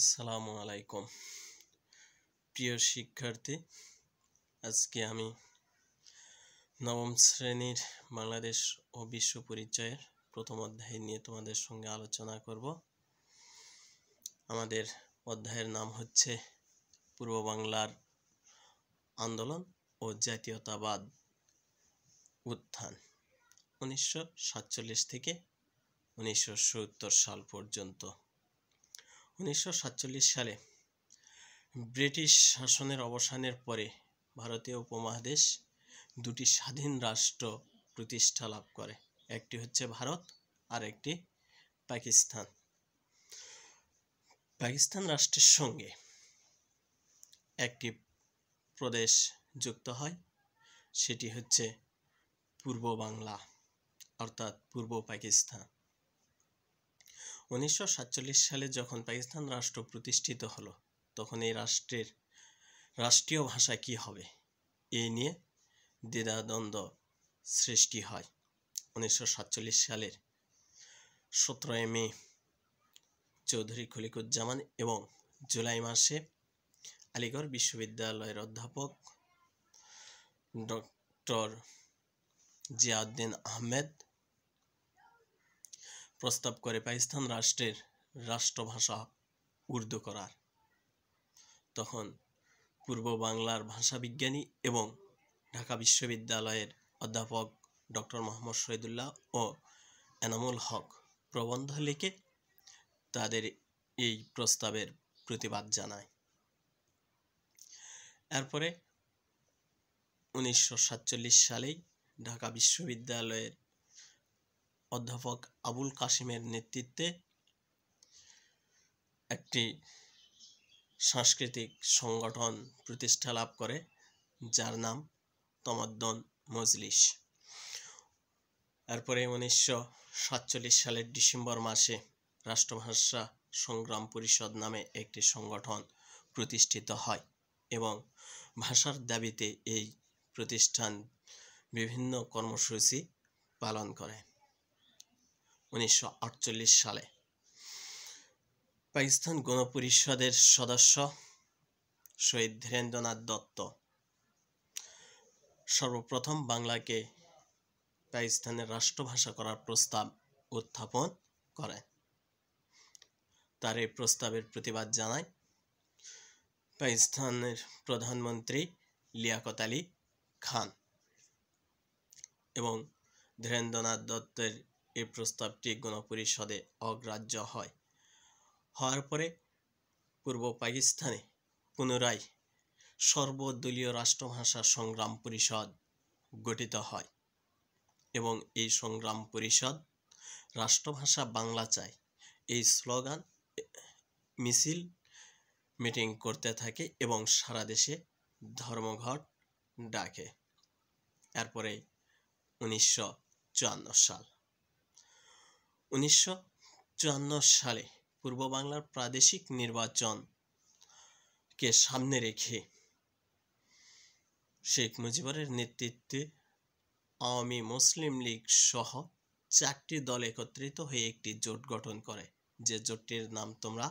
আসসালামু আলাইকুম প্রিয় শিক্ষার্থী আজকে আমি নবম শ্রেণীর বাংলাদেশ ও বিশ্ব পরিচয়ের প্রথম অধ্যায় নিয়ে তোমাদের সঙ্গে আলোচনা করব আমাদের অধ্যায়ের নাম হচ্ছে পূর্ব বাংলার আন্দোলন ও জাতীয়তাবাদ উত্থান উনিশশো সাতচল্লিশ থেকে উনিশশো সাল পর্যন্ত উনিশশো সালে ব্রিটিশ শাসনের অবসানের পরে ভারতীয় উপমহাদেশ দুটি স্বাধীন রাষ্ট্র প্রতিষ্ঠা লাভ করে একটি হচ্ছে ভারত আর একটি পাকিস্তান পাকিস্তান রাষ্ট্রের সঙ্গে একটি প্রদেশ যুক্ত হয় সেটি হচ্ছে পূর্ব বাংলা অর্থাৎ পূর্ব পাকিস্তান উনিশশো সালে যখন পাকিস্তান রাষ্ট্র প্রতিষ্ঠিত হলো তখন এই রাষ্ট্রের রাষ্ট্রীয় ভাষা কি হবে এই নিয়ে দ্বিধাদ্বন্দ্ব সৃষ্টি হয় উনিশশো সালের সতেরোই মে চৌধুরী খলিকুজ্জামান এবং জুলাই মাসে আলিগড় বিশ্ববিদ্যালয়ের অধ্যাপক ডক্টর জিয়াউদ্দিন আহমেদ প্রস্তাব করে পাকিস্তান রাষ্ট্রের রাষ্ট্রভাষা উর্দু করার তখন পূর্ব বাংলার ভাষাবিজ্ঞানী এবং ঢাকা বিশ্ববিদ্যালয়ের অধ্যাপক ডক্টর মোহাম্মদ শহীদুল্লাহ ও এনামুল হক প্রবন্ধ লিখে তাদের এই প্রস্তাবের প্রতিবাদ জানায় এরপরে উনিশশো সালেই ঢাকা বিশ্ববিদ্যালয়ের অধ্যাপক আবুল কাসিমের নেতৃত্বে একটি সাংস্কৃতিক সংগঠন প্রতিষ্ঠা লাভ করে যার নাম তমদ্দন মজলিস তারপরে উনিশশো সাতচল্লিশ সালের ডিসেম্বর মাসে রাষ্ট্রভাষা সংগ্রাম পরিষদ নামে একটি সংগঠন প্রতিষ্ঠিত হয় এবং ভাষার দাবিতে এই প্রতিষ্ঠান বিভিন্ন কর্মসূচি পালন করে উনিশশো সালে পাকিস্তান গণপরিষদের সদস্য শহীদ ধীরেন্দ্রনাথ দত্ত সর্বপ্রথম বাংলাকে পাকিস্তানের রাষ্ট্রভাষা করার প্রস্তাব উত্থাপন করেন তার এই প্রস্তাবের প্রতিবাদ জানায় পাকিস্তানের প্রধানমন্ত্রী লিয়াকত আলী খান এবং ধীরেন্দ্রনাথ দত্তের এই প্রস্তাবটি গণপরিষদে অগ্রাহ্য হয় হওয়ার পরে পূর্ব পাকিস্তানে পুনরায় সর্বদলীয় রাষ্ট্রভাষা সংগ্রাম পরিষদ গঠিত হয় এবং এই সংগ্রাম পরিষদ রাষ্ট্রভাষা বাংলা চায় এই স্লোগান মিছিল মিটিং করতে থাকে এবং সারা দেশে ধর্মঘট ডাকে তারপরে উনিশশো সাল উনিশশো সালে পূর্ব বাংলার প্রাদেশিক নির্বাচনকে সামনে রেখে শেখ মুজিবুরের নেতৃত্বে আওয়ামী মুসলিম লীগ সহ চারটি দল একত্রিত হয়ে একটি জোট গঠন করে যে জোটটির নাম তোমরা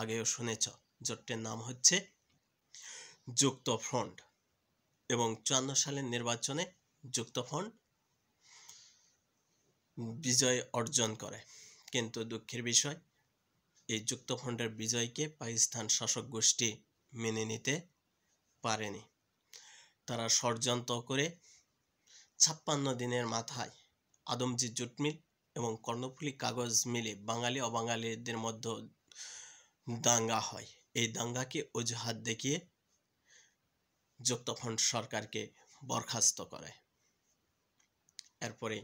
আগেও শুনেছ জোটটির নাম হচ্ছে যুক্ত ফ্রন্ট এবং চুয়ান্ন সালের নির্বাচনে যুক্ত ফ্রন্ট বিজয় অর্জন করে কিন্তু দুঃখের বিষয় এই যুক্তখণ্ডের বিজয়কে পাকিস্তান শাসক গোষ্ঠী মেনে নিতে পারেনি তারা ষড়যন্ত্র করে ছাপ্পান্ন দিনের মাথায় আদমজি জুটমিল এবং কর্ণফুলি কাগজ মিলে বাঙালি অবাঙালিদের মধ্যে দাঙ্গা হয় এই দাঙ্গাকে অজুহাত দেখিয়ে যুক্তফ্রন্ট সরকারকে বরখাস্ত করে এরপরে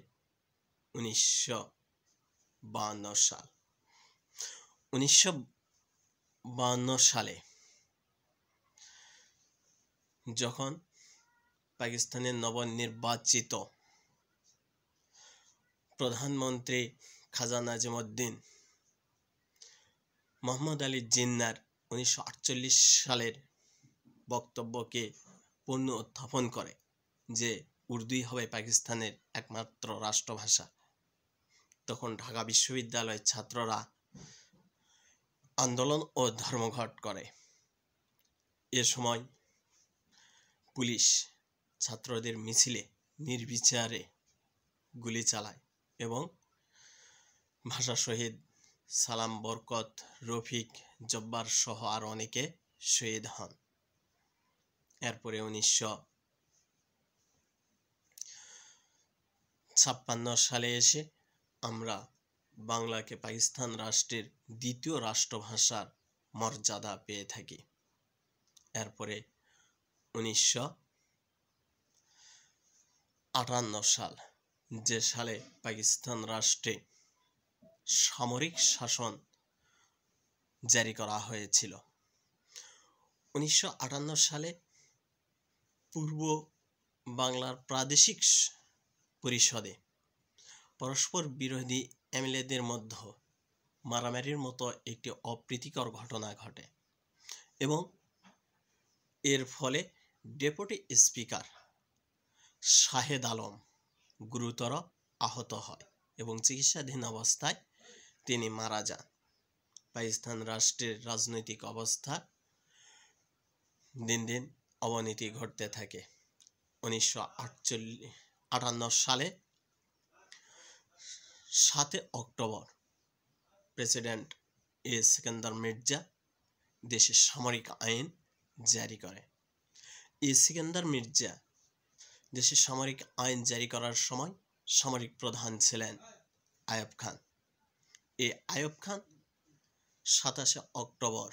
উনিশশো সাল উনিশশো সালে যখন পাকিস্তানের নবনির্বাচিত প্রধানমন্ত্রী খাজা নাজিমুদ্দিন মোহাম্মদ আলী জিন্নার উনিশশো সালের বক্তব্যকে পূর্ণ উত্থাপন করে যে উর্দুই হবে পাকিস্তানের একমাত্র রাষ্ট্রভাষা তখন ঢাকা বিশ্ববিদ্যালয়ের ছাত্ররা আন্দোলন ও ধর্মঘট করে এ সময় পুলিশ ছাত্রদের মিছিলে নির্বিচারে গুলি চালায় এবং ভাষা শহীদ সালাম বরকত রফিক জব্বার সহ আর অনেকে শহীদ হন এরপরে উনিশশো ছাপ্পান্ন সালে এসে আমরা বাংলাকে পাকিস্তান রাষ্ট্রের দ্বিতীয় রাষ্ট্রভাষার মর্যাদা পেয়ে থাকি এরপরে উনিশশো আটান্ন সাল যে সালে পাকিস্তান রাষ্ট্রে সামরিক শাসন জারি করা হয়েছিল উনিশশো সালে পূর্ব বাংলার প্রাদেশিক পরিষদে পরস্পর বিরোধী এমএলএদের মধ্যে মারামারির মতো একটি অপ্রীতিকর ঘটনা ঘটে এবং এর ফলে ডেপুটি স্পিকার শাহেদ আলম গুরুতর আহত হয় এবং চিকিৎসাধীন অবস্থায় তিনি মারা যান পাকিস্তান রাষ্ট্রের রাজনৈতিক অবস্থা দিন দিন অবনতি ঘটতে থাকে উনিশশো আটান্ন সালে সাতে অক্টোবর প্রেসিডেন্ট এ সেকেন্দার মির্জা দেশের সামরিক আইন জারি করে এ সেকেন্দার মির্জা দেশের সামরিক আইন জারি করার সময় সামরিক প্রধান ছিলেন আয়ব খান এ আয়ব খান সাতাশে অক্টোবর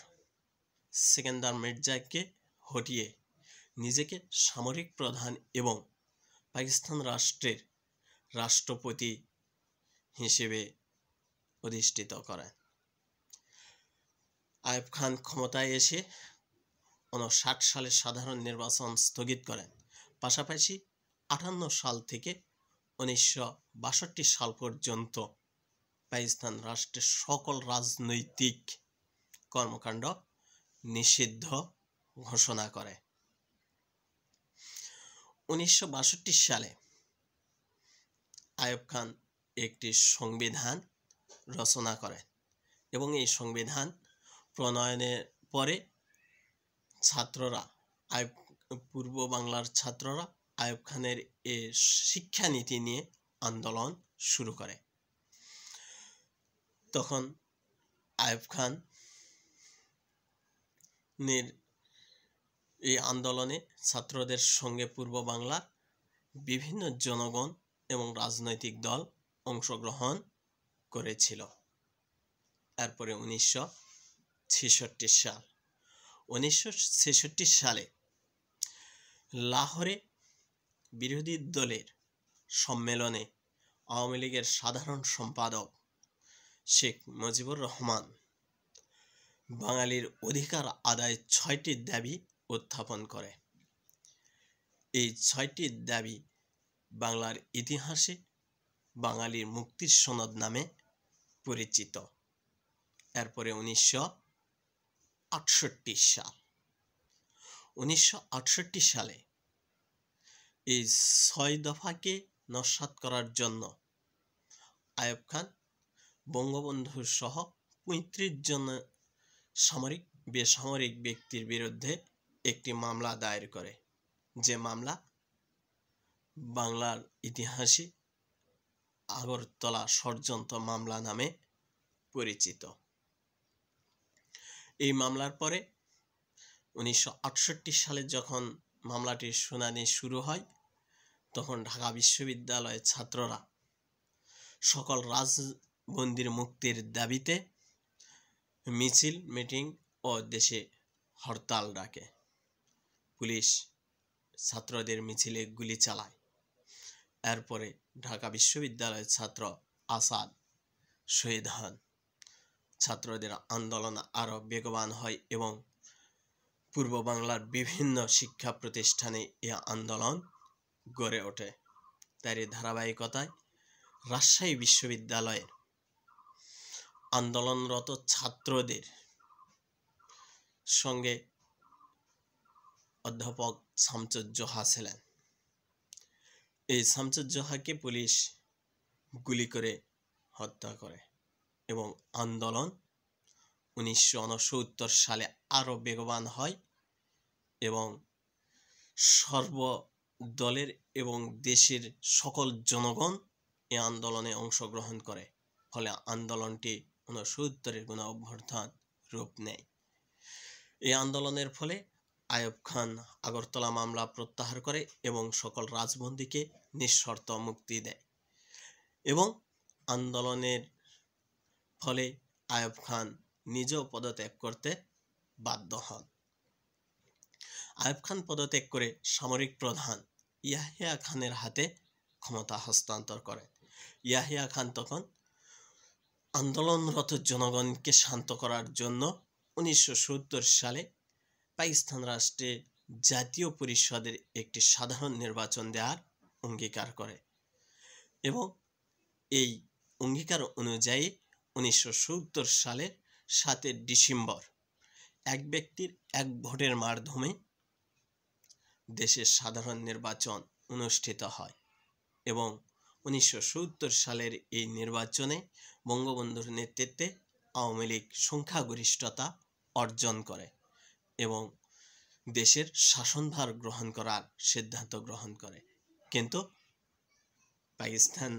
সেকেন্দার মির্জাকে হটিয়ে নিজেকে সামরিক প্রধান এবং পাকিস্তান রাষ্ট্রের রাষ্ট্রপতি হিসেবে অধিষ্ঠিত করেন আয়ব খান ক্ষমতায় এসে উনষাট সালে সাধারণ নির্বাচন স্থগিত করেন পাশাপাশি আটান্ন সাল থেকে উনিশশো সাল পর্যন্ত পাকিস্তান রাষ্ট্রের সকল রাজনৈতিক কর্মকাণ্ড নিষিদ্ধ ঘোষণা করে উনিশশো সালে আয়ব খান একটি সংবিধান রচনা করে এবং এই সংবিধান প্রণয়নের পরে ছাত্ররা আয়ব পূর্ব বাংলার ছাত্ররা আয়ব খানের এ শিক্ষানীতি নিয়ে আন্দোলন শুরু করে তখন আয়ব খান নির এই আন্দোলনে ছাত্রদের সঙ্গে পূর্ব বাংলার বিভিন্ন জনগণ এবং রাজনৈতিক দল অংশগ্রহণ করেছিল তারপরে উনিশশো সাল উনিশশো সালে লাহোরে বিরোধী দলের সম্মেলনে আওয়ামী লীগের সাধারণ সম্পাদক শেখ মুজিবুর রহমান বাঙালির অধিকার আদায় ছয়টি দাবি উত্থাপন করে এই ছয়টি দাবি বাংলার ইতিহাসে বাঙালির মুক্তির সনদ নামে পরিচিত এরপরে উনিশশো আটষট্টি সাল উনিশশো আটষট্টি সালে এই ছয় দফাকে নস্বাত করার জন্য আয়ব খান বঙ্গবন্ধু সহ পঁয়ত্রিশ জন সামরিক বেসামরিক ব্যক্তির বিরুদ্ধে একটি মামলা দায়ের করে যে মামলা বাংলার ইতিহাসে আগরতলা ষড়যন্ত্র মামলা নামে পরিচিত এই মামলার পরে উনিশশো সালে যখন মামলাটির শুনানি শুরু হয় তখন ঢাকা বিশ্ববিদ্যালয়ের ছাত্ররা সকল রাজবন্দির মুক্তির দাবিতে মিছিল মিটিং ও দেশে হরতাল ডাকে পুলিশ ছাত্রদের মিছিলে গুলি চালায় এরপরে ঢাকা বিশ্ববিদ্যালয়ের ছাত্র আসাদ শহীদ হন ছাত্রদের আন্দোলন আরও বেগবান হয় এবং পূর্ব বাংলার বিভিন্ন শিক্ষা প্রতিষ্ঠানে এ আন্দোলন গড়ে ওঠে তারই ধারাবাহিকতায় রাজশাহী বিশ্ববিদ্যালয়ের আন্দোলনরত ছাত্রদের সঙ্গে অধ্যাপক শামসুজ্জোহা ছিলেন এই শামসুজ্জোহাকে পুলিশ গুলি করে হত্যা করে এবং আন্দোলন উনিশশো সালে আরও বেগবান হয় এবং সর্বদলের এবং দেশের সকল জনগণ এ আন্দোলনে অংশগ্রহণ করে ফলে আন্দোলনটি উত্তরের গুণ অভ্যর্থন রূপ নেয় এই আন্দোলনের ফলে আয়ব খান আগরতলা মামলা প্রত্যাহার করে এবং সকল রাজবন্দীকে নিঃশর্ত মুক্তি দেয় এবং আন্দোলনের ফলে আয়ব খান নিজেও পদত্যাগ করতে বাধ্য হন আয়ব খান পদত্যাগ করে সামরিক প্রধান ইয়াহিয়া খানের হাতে ক্ষমতা হস্তান্তর করে ইয়াহিয়া খান তখন আন্দোলনরত জনগণকে শান্ত করার জন্য উনিশশো সালে পাকিস্তান রাষ্ট্রে জাতীয় পরিষদের একটি সাধারণ নির্বাচন দেওয়ার অঙ্গীকার করে এবং এই অঙ্গীকার অনুযায়ী উনিশশো সালের সাতের ডিসেম্বর এক ব্যক্তির এক ভোটের মাধ্যমে দেশের সাধারণ নির্বাচন অনুষ্ঠিত হয় এবং উনিশশো সালের এই নির্বাচনে বঙ্গবন্ধুর নেতৃত্বে আওয়ামী লীগ সংখ্যাগরিষ্ঠতা অর্জন করে এবং দেশের শাসনভার গ্রহণ করার সিদ্ধান্ত গ্রহণ করে কিন্তু পাকিস্তান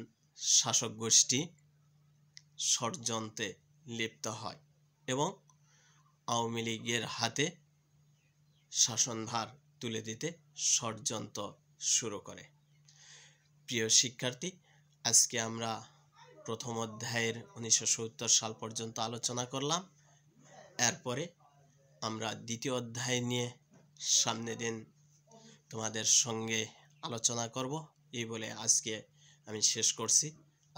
শাসক গোষ্ঠী ষড়যন্ত্রে লিপ্ত হয় এবং আওয়ামী লীগের হাতে শাসনভার তুলে দিতে ষড়যন্ত্র শুরু করে প্রিয় শিক্ষার্থী আজকে আমরা প্রথম অধ্যায়ের উনিশশো সাল পর্যন্ত আলোচনা করলাম এরপরে আমরা দ্বিতীয় অধ্যায় নিয়ে সামনে দিন তোমাদের সঙ্গে আলোচনা করব এই বলে আজকে আমি শেষ করছি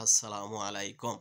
আসসালামু আলাইকুম